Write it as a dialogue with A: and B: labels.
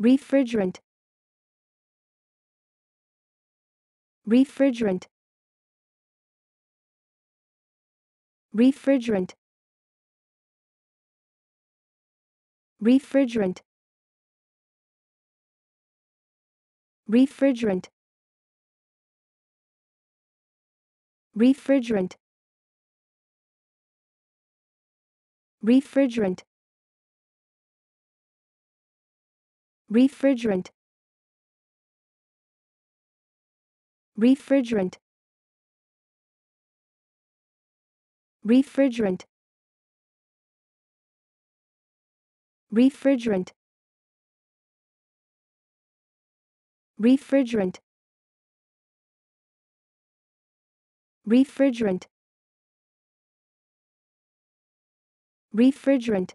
A: refrigerant refrigerant refrigerant refrigerant refrigerant refrigerant refrigerant refrigerant refrigerant refrigerant refrigerant refrigerant refrigerant refrigerant